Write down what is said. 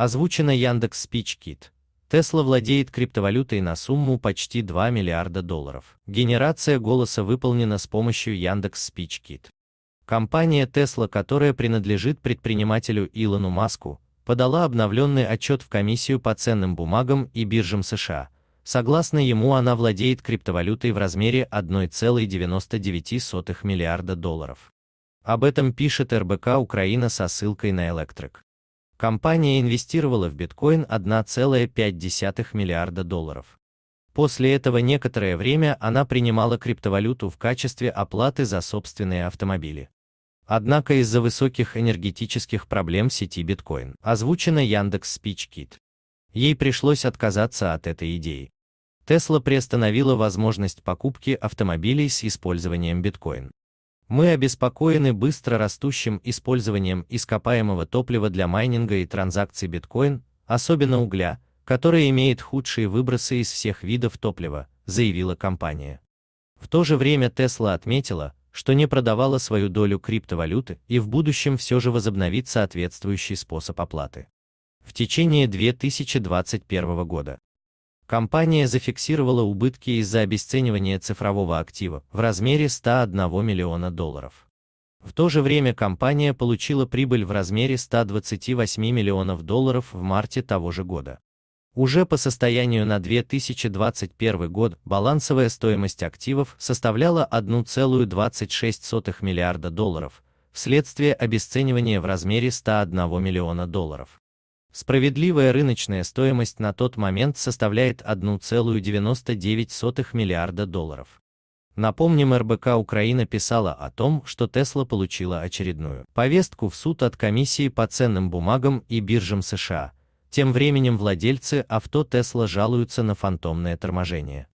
Озвучено Яндекс Спичкит. Тесла владеет криптовалютой на сумму почти 2 миллиарда долларов. Генерация голоса выполнена с помощью Яндекс Спичкит. Компания Тесла, которая принадлежит предпринимателю Илону Маску, подала обновленный отчет в комиссию по ценным бумагам и биржам США. Согласно ему, она владеет криптовалютой в размере 1,99 миллиарда долларов. Об этом пишет РБК Украина со ссылкой на Electric. Компания инвестировала в биткоин 1,5 миллиарда долларов. После этого некоторое время она принимала криптовалюту в качестве оплаты за собственные автомобили. Однако из-за высоких энергетических проблем сети биткоин, озвучена Яндекс SpeechKit. Ей пришлось отказаться от этой идеи. Тесла приостановила возможность покупки автомобилей с использованием биткоин. Мы обеспокоены быстро растущим использованием ископаемого топлива для майнинга и транзакций биткоин, особенно угля, который имеет худшие выбросы из всех видов топлива, заявила компания. В то же время Tesla отметила, что не продавала свою долю криптовалюты и в будущем все же возобновит соответствующий способ оплаты. В течение 2021 года Компания зафиксировала убытки из-за обесценивания цифрового актива в размере 101 миллиона долларов. В то же время компания получила прибыль в размере 128 миллионов долларов в марте того же года. Уже по состоянию на 2021 год балансовая стоимость активов составляла 1,26 миллиарда долларов, вследствие обесценивания в размере 101 миллиона долларов. Справедливая рыночная стоимость на тот момент составляет 1,99 миллиарда долларов. Напомним, РБК Украина писала о том, что Тесла получила очередную повестку в суд от Комиссии по ценным бумагам и биржам США. Тем временем владельцы авто Тесла жалуются на фантомное торможение.